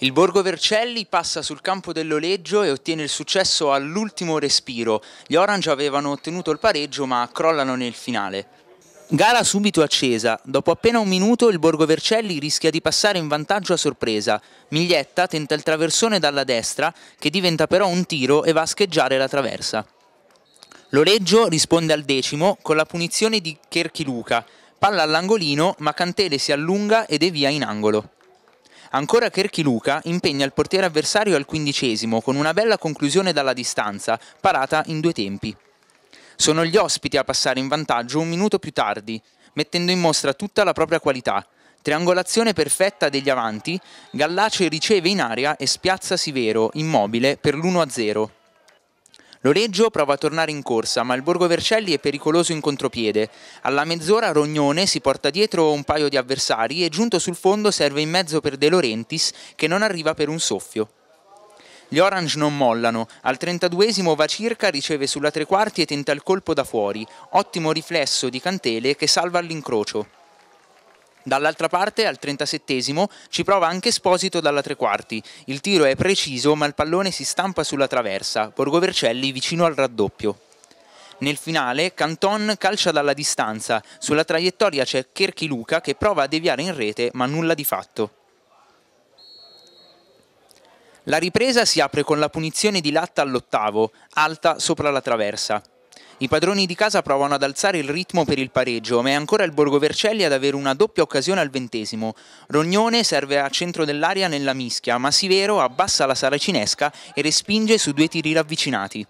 Il Borgo Vercelli passa sul campo dell'Oleggio e ottiene il successo all'ultimo respiro. Gli Orange avevano ottenuto il pareggio ma crollano nel finale. Gara subito accesa. Dopo appena un minuto il Borgo Vercelli rischia di passare in vantaggio a sorpresa. Miglietta tenta il traversone dalla destra che diventa però un tiro e va a scheggiare la traversa. L'Oleggio risponde al decimo con la punizione di Cherchiluca. Palla all'angolino ma Cantele si allunga e devia in angolo. Ancora Luca impegna il portiere avversario al quindicesimo con una bella conclusione dalla distanza, parata in due tempi. Sono gli ospiti a passare in vantaggio un minuto più tardi, mettendo in mostra tutta la propria qualità. Triangolazione perfetta degli avanti, Gallace riceve in aria e spiazza Sivero, immobile, per l'1-0. Loreggio prova a tornare in corsa, ma il Borgo Vercelli è pericoloso in contropiede. Alla mezz'ora Rognone si porta dietro un paio di avversari e giunto sul fondo serve in mezzo per De Laurentiis che non arriva per un soffio. Gli Orange non mollano, al 32esimo va circa, riceve sulla tre quarti e tenta il colpo da fuori. Ottimo riflesso di Cantele che salva all'incrocio. Dall'altra parte, al 37esimo, ci prova anche Esposito dalla tre quarti. Il tiro è preciso, ma il pallone si stampa sulla traversa. Borgo Vercelli vicino al raddoppio. Nel finale, Canton calcia dalla distanza. Sulla traiettoria c'è Cherchi Luca che prova a deviare in rete, ma nulla di fatto. La ripresa si apre con la punizione di Latta all'ottavo, alta sopra la traversa. I padroni di casa provano ad alzare il ritmo per il pareggio, ma è ancora il Borgo Vercelli ad avere una doppia occasione al ventesimo. Rognone serve a centro dell'area nella mischia, ma Sivero abbassa la saracinesca e respinge su due tiri ravvicinati.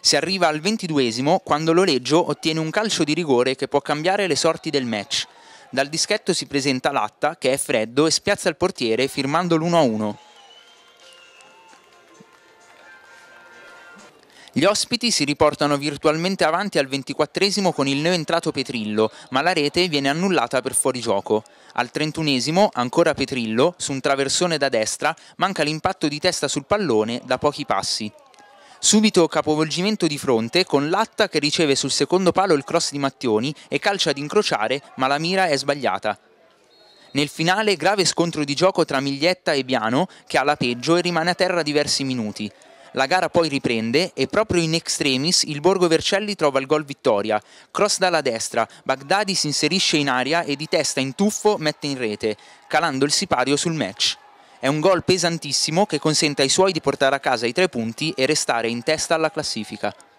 Si arriva al ventiduesimo quando Loreggio ottiene un calcio di rigore che può cambiare le sorti del match. Dal dischetto si presenta Latta, che è freddo, e spiazza il portiere firmando l'1-1. Gli ospiti si riportano virtualmente avanti al 24 con il neoentrato Petrillo, ma la rete viene annullata per fuorigioco. Al 31 ancora Petrillo, su un traversone da destra, manca l'impatto di testa sul pallone da pochi passi. Subito capovolgimento di fronte con Latta che riceve sul secondo palo il cross di Mattioni e calcia ad incrociare, ma la mira è sbagliata. Nel finale grave scontro di gioco tra Miglietta e Biano, che ha la peggio e rimane a terra diversi minuti. La gara poi riprende e proprio in extremis il Borgo Vercelli trova il gol vittoria. Cross dalla destra, Baghdadi si inserisce in aria e di testa in tuffo mette in rete, calando il sipario sul match. È un gol pesantissimo che consente ai suoi di portare a casa i tre punti e restare in testa alla classifica.